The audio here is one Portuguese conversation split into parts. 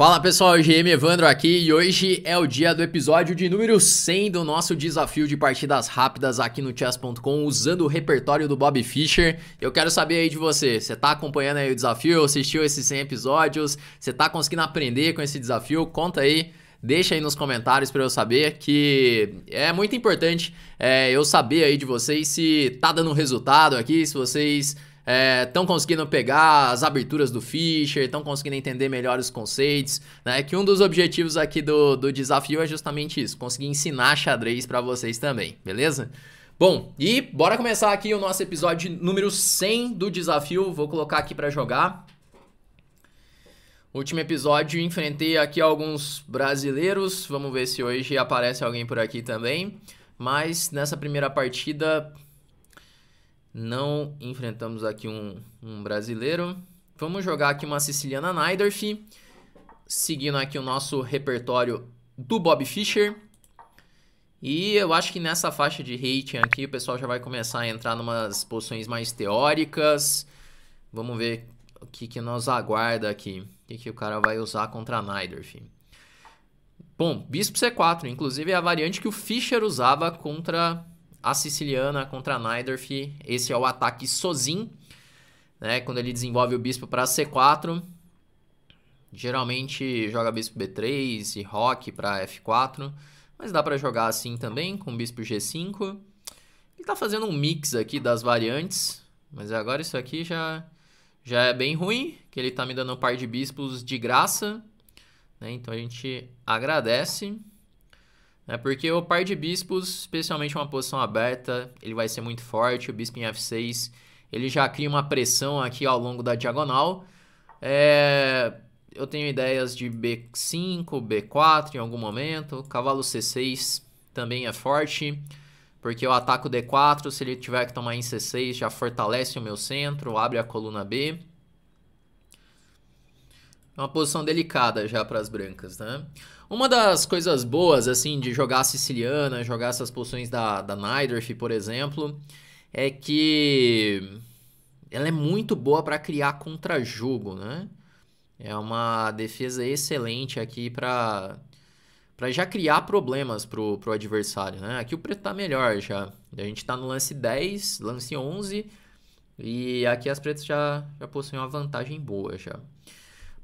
Fala pessoal, GM Evandro aqui e hoje é o dia do episódio de número 100 do nosso desafio de partidas rápidas aqui no chess.com usando o repertório do Bob Fischer. Eu quero saber aí de você, você tá acompanhando aí o desafio, assistiu esses 100 episódios, você tá conseguindo aprender com esse desafio? Conta aí deixa aí nos comentários para eu saber que é muito importante é, eu saber aí de vocês se tá dando resultado aqui, se vocês estão é, conseguindo pegar as aberturas do Fischer, estão conseguindo entender melhor os conceitos, né? Que um dos objetivos aqui do, do desafio é justamente isso, conseguir ensinar xadrez para vocês também, beleza? Bom, e bora começar aqui o nosso episódio número 100 do desafio, vou colocar aqui para jogar. Último episódio, enfrentei aqui alguns brasileiros, vamos ver se hoje aparece alguém por aqui também. Mas nessa primeira partida, não enfrentamos aqui um, um brasileiro. Vamos jogar aqui uma siciliana Naidorf. Seguindo aqui o nosso repertório do Bob Fischer. E eu acho que nessa faixa de rating aqui o pessoal já vai começar a entrar em umas posições mais teóricas. Vamos ver o que, que nos aguarda aqui. O que, que o cara vai usar contra a Naidorf. Bom, bispo C4, inclusive é a variante que o Fischer usava contra a siciliana contra a Neidorf. Esse é o ataque sozinho, né? Quando ele desenvolve o bispo para C4. Geralmente joga bispo B3 e rock para F4. Mas dá para jogar assim também, com bispo G5. Ele tá fazendo um mix aqui das variantes. Mas agora isso aqui já, já é bem ruim, que ele tá me dando um par de bispos de graça. Né? Então a gente agradece. Né? Porque o par de bispos, especialmente uma posição aberta, ele vai ser muito forte. O bispo em F6, ele já cria uma pressão aqui ao longo da diagonal. É... Eu tenho ideias de B5, B4 em algum momento. Cavalo C6 também é forte, porque eu ataco D4. Se ele tiver que tomar em C6, já fortalece o meu centro, abre a coluna B uma posição delicada já para as brancas, né? Uma das coisas boas, assim, de jogar a siciliana, jogar essas posições da, da Nidorf, por exemplo, é que ela é muito boa para criar contra-jogo, né? É uma defesa excelente aqui para para já criar problemas pro, pro adversário, né? Aqui o preto tá melhor já. A gente tá no lance 10, lance 11, e aqui as pretas já, já possuem uma vantagem boa já.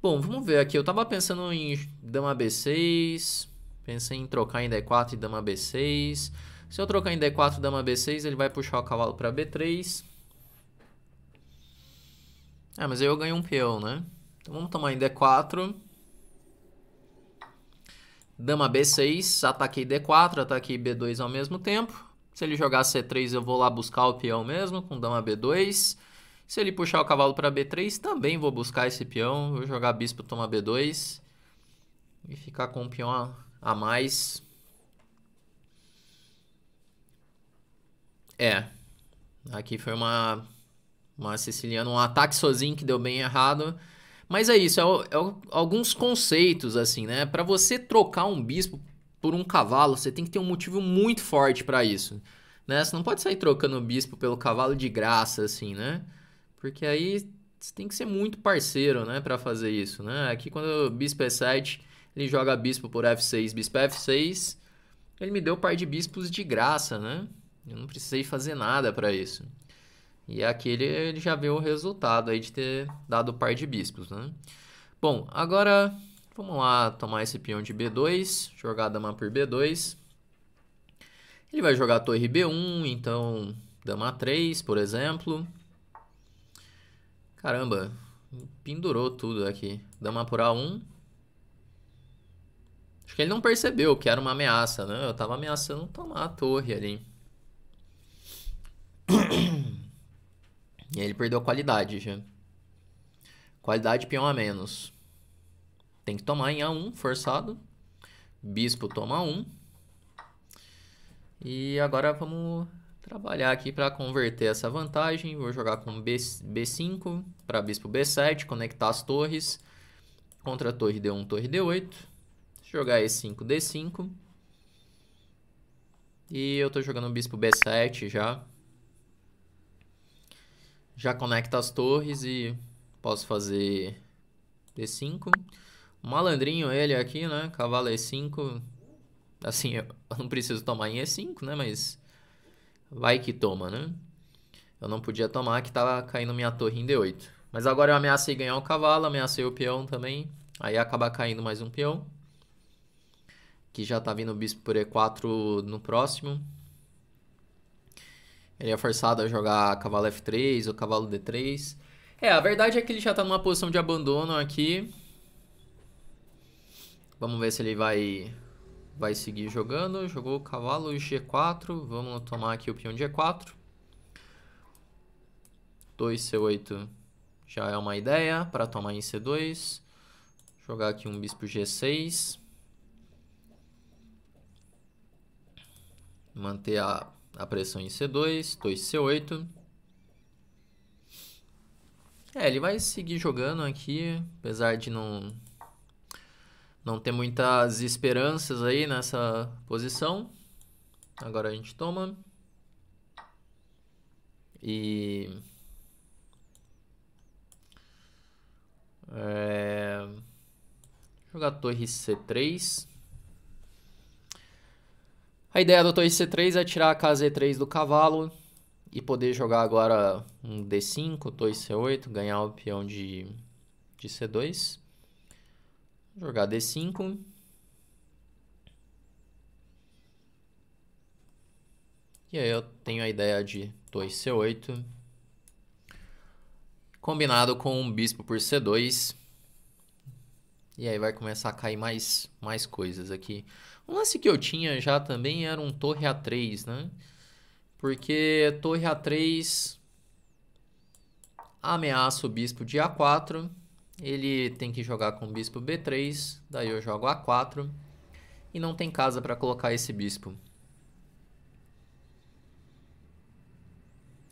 Bom, vamos ver aqui. Eu tava pensando em dama B6. Pensei em trocar em D4 e dama B6. Se eu trocar em D4 e dama B6, ele vai puxar o cavalo para B3. Ah, mas aí eu ganho um peão, né? Então vamos tomar em D4. Dama B6, ataquei D4, ataquei B2 ao mesmo tempo. Se ele jogar C3, eu vou lá buscar o peão mesmo com dama B2. Se ele puxar o cavalo para B3, também vou buscar esse peão. Vou jogar bispo, tomar B2. E ficar com um peão a, a mais. É. Aqui foi uma, uma siciliana, um ataque sozinho que deu bem errado. Mas é isso, é, é alguns conceitos, assim, né? Para você trocar um bispo por um cavalo, você tem que ter um motivo muito forte para isso. Né? Você não pode sair trocando o bispo pelo cavalo de graça, assim, né? Porque aí você tem que ser muito parceiro, né, para fazer isso, né? Aqui quando o bispo é E7, ele joga bispo por F6, bispo F6, ele me deu par de bispos de graça, né? Eu não precisei fazer nada para isso. E aqui ele, ele já vê o resultado aí de ter dado par de bispos, né? Bom, agora vamos lá tomar esse peão de B2, jogar dama por B2. Ele vai jogar torre B1, então dama 3, por exemplo. Caramba, pendurou tudo aqui. Dama a um. Acho que ele não percebeu que era uma ameaça, né? Eu tava ameaçando tomar a torre ali. E aí ele perdeu a qualidade já. Qualidade peão a menos. Tem que tomar em A1, forçado. Bispo toma 1. E agora vamos trabalhar aqui para converter essa vantagem. Vou jogar com B, B5 para bispo B7, conectar as torres. Contra a torre D1, torre D8. Jogar E5, D5. E eu estou jogando bispo B7 já. Já conecta as torres e posso fazer D5. O malandrinho ele aqui, né? Cavalo E5. Assim, eu não preciso tomar em E5, né? Mas Vai que toma, né? Eu não podia tomar que tava caindo minha torre em D8. Mas agora eu ameacei ganhar o cavalo, ameacei o peão também. Aí acaba caindo mais um peão. Que já tá vindo o bispo por E4 no próximo. Ele é forçado a jogar cavalo F3 ou cavalo D3. É, a verdade é que ele já tá numa posição de abandono aqui. Vamos ver se ele vai vai seguir jogando. Jogou o cavalo G4. Vamos tomar aqui o peão G4. 2 C8 já é uma ideia para tomar em C2. Jogar aqui um bispo G6. Manter a, a pressão em C2. 2 C8. É, ele vai seguir jogando aqui, apesar de não não ter muitas esperanças aí nessa posição. Agora a gente toma. E... É... Jogar torre C3. A ideia do torre C3 é tirar a e 3 do cavalo e poder jogar agora um D5, torre C8, ganhar o peão de, de C2 jogar D5. E aí eu tenho a ideia de 2C8. Combinado com um bispo por C2. E aí vai começar a cair mais, mais coisas aqui. Um lance que eu tinha já também era um torre A3, né? Porque torre A3 ameaça o bispo de A4. Ele tem que jogar com o bispo B3, daí eu jogo A4. E não tem casa para colocar esse bispo.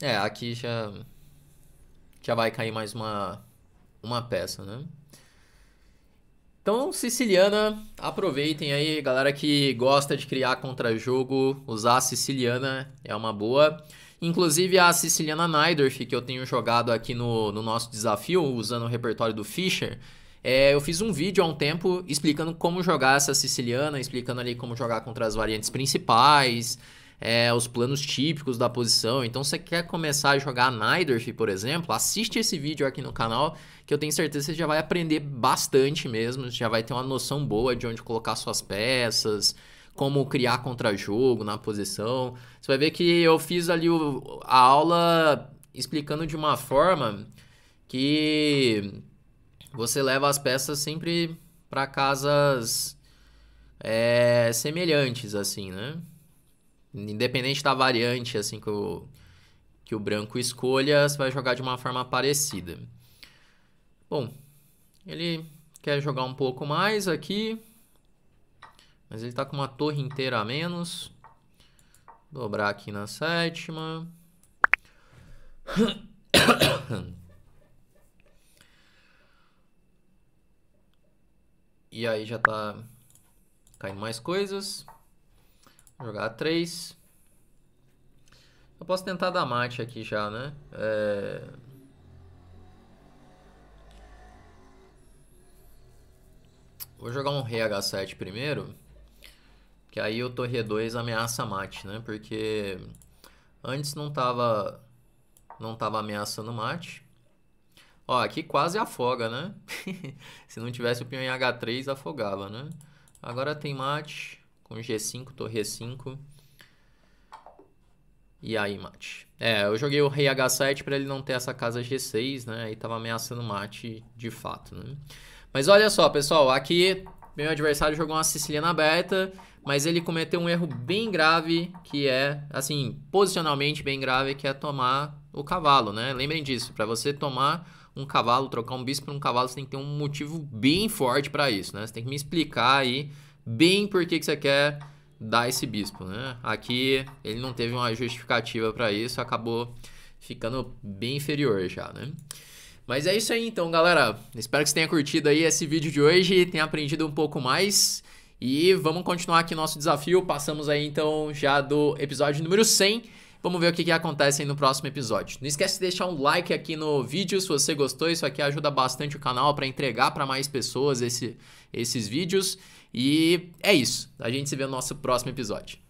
É, aqui já já vai cair mais uma uma peça, né? Então, siciliana, aproveitem aí, galera que gosta de criar contra-jogo, usar a siciliana é uma boa. Inclusive a Siciliana Naidorf, que eu tenho jogado aqui no, no nosso desafio, usando o repertório do Fischer, é, eu fiz um vídeo há um tempo explicando como jogar essa siciliana, explicando ali como jogar contra as variantes principais, é, os planos típicos da posição. Então, se você quer começar a jogar Nidorf, por exemplo, assiste esse vídeo aqui no canal, que eu tenho certeza que você já vai aprender bastante mesmo, já vai ter uma noção boa de onde colocar suas peças, como criar contra-jogo na posição. Você vai ver que eu fiz ali o, a aula explicando de uma forma que você leva as peças sempre para casas é, semelhantes, assim, né? Independente da variante, assim, que o, que o branco escolha, você vai jogar de uma forma parecida. Bom, ele quer jogar um pouco mais aqui. Mas ele está com uma torre inteira a menos. Dobrar aqui na sétima. E aí já está caindo mais coisas. Vou jogar 3. Eu posso tentar dar mate aqui já, né? É... Vou jogar um rh 7 primeiro. Que aí o torre E2 ameaça mate, né? Porque antes não tava, não tava ameaçando mate. Ó, aqui quase afoga, né? Se não tivesse o peão em H3, afogava, né? Agora tem mate com G5, torre E5. E aí, mate. É, eu joguei o rei H7 para ele não ter essa casa G6, né? Aí tava ameaçando mate de fato, né? Mas olha só, pessoal, aqui meu adversário jogou uma siciliana aberta, mas ele cometeu um erro bem grave, que é, assim, posicionalmente bem grave, que é tomar o cavalo, né? Lembrem disso, para você tomar um cavalo, trocar um bispo por um cavalo, você tem que ter um motivo bem forte para isso, né? Você tem que me explicar aí bem por que, que você quer dar esse bispo, né? Aqui ele não teve uma justificativa para isso, acabou ficando bem inferior já, né? Mas é isso aí então, galera. Espero que você tenha curtido aí esse vídeo de hoje, tenha aprendido um pouco mais. E vamos continuar aqui nosso desafio. Passamos aí então já do episódio número 100. Vamos ver o que, que acontece aí no próximo episódio. Não esquece de deixar um like aqui no vídeo se você gostou. Isso aqui ajuda bastante o canal para entregar para mais pessoas esse, esses vídeos. E é isso. A gente se vê no nosso próximo episódio.